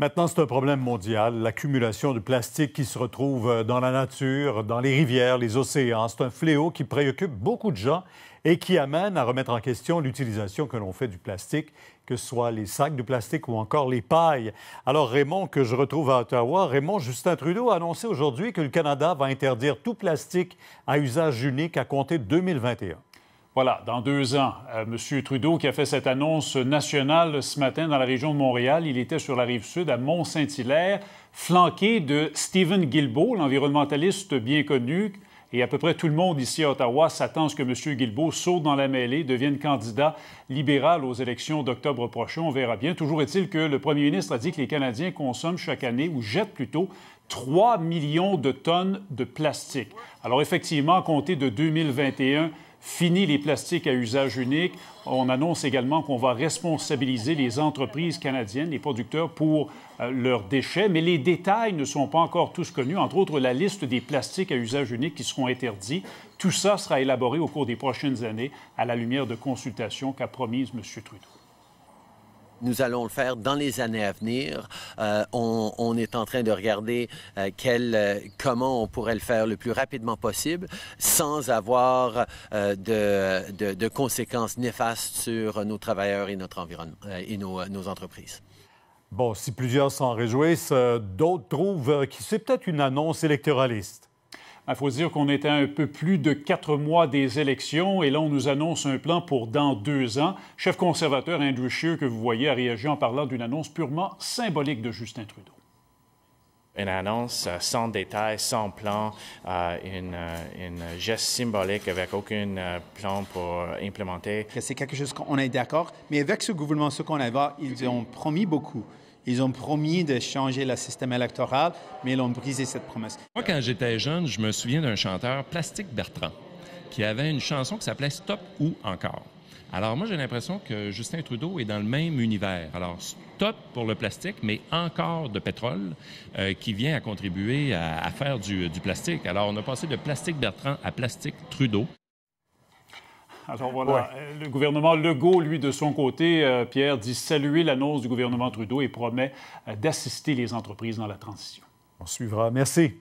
Maintenant, c'est un problème mondial, l'accumulation de plastique qui se retrouve euh, dans la nature, dans les rivières, les océans. C'est un fléau qui préoccupe beaucoup de gens et qui amène à remettre en question l'utilisation que l'on fait du plastique, que ce soit les sacs de plastique ou encore les pailles. Alors Raymond, que je retrouve à Ottawa, Raymond, Justin Trudeau a annoncé aujourd'hui que le Canada va interdire tout plastique à usage unique à compter 2021. Voilà, dans deux ans, euh, M. Trudeau qui a fait cette annonce nationale ce matin dans la région de Montréal, il était sur la rive sud à Mont-Saint-Hilaire, flanqué de Stephen Guilbeault, l'environnementaliste bien connu. Et à peu près tout le monde ici à Ottawa s'attend à ce que M. Guilbeault saute dans la mêlée, devienne candidat libéral aux élections d'octobre prochain. On verra bien. Toujours est-il que le premier ministre a dit que les Canadiens consomment chaque année, ou jettent plutôt, 3 millions de tonnes de plastique. Alors effectivement, à compter de 2021, Fini les plastiques à usage unique. On annonce également qu'on va responsabiliser les entreprises canadiennes, les producteurs, pour euh, leurs déchets. Mais les détails ne sont pas encore tous connus, entre autres la liste des plastiques à usage unique qui seront interdits. Tout ça sera élaboré au cours des prochaines années à la lumière de consultations qu'a promise M. Trudeau nous allons le faire dans les années à venir. Euh, on, est en train de regarder euh, quel, euh, comment on pourrait le faire le plus rapidement possible sans avoir de, conséquences néfastes sur nos travailleurs et notre environnement et nos entreprises. Bon, si plusieurs s'en réjouissent, d'autres trouvent que c'est peut-être une annonce électoraliste. Il faut dire qu'on était à un peu plus de quatre mois des élections et là, on nous annonce un plan pour dans deux ans. Chef conservateur Andrew Scheer, que vous voyez, a réagi en parlant d'une annonce purement symbolique de Justin Trudeau. Une annonce euh, sans détail, sans plan, euh, une, euh, une, geste symbolique avec aucun plan pour implémenter. C'est quelque chose qu'on est d'accord, mais avec ce gouvernement, ce qu'on a, ils ont promis beaucoup. Ils ont promis de changer le système électoral, mais ils ont brisé cette promesse. Moi, quand j'étais jeune, je me souviens d'un chanteur, Plastique Bertrand, qui avait une chanson qui s'appelait Stop ou encore. Alors moi, j'ai l'impression que Justin Trudeau est dans le même univers. Alors, stop pour le plastique, mais encore de pétrole euh, qui vient à contribuer à, faire du, du, plastique. Alors, on a passé de plastique Bertrand à plastique Trudeau. Alors voilà, euh, le gouvernement Legault, lui, de son côté, euh, Pierre, dit saluer l'annonce du gouvernement Trudeau et promet euh, d'assister les entreprises dans la transition. On suivra. Merci.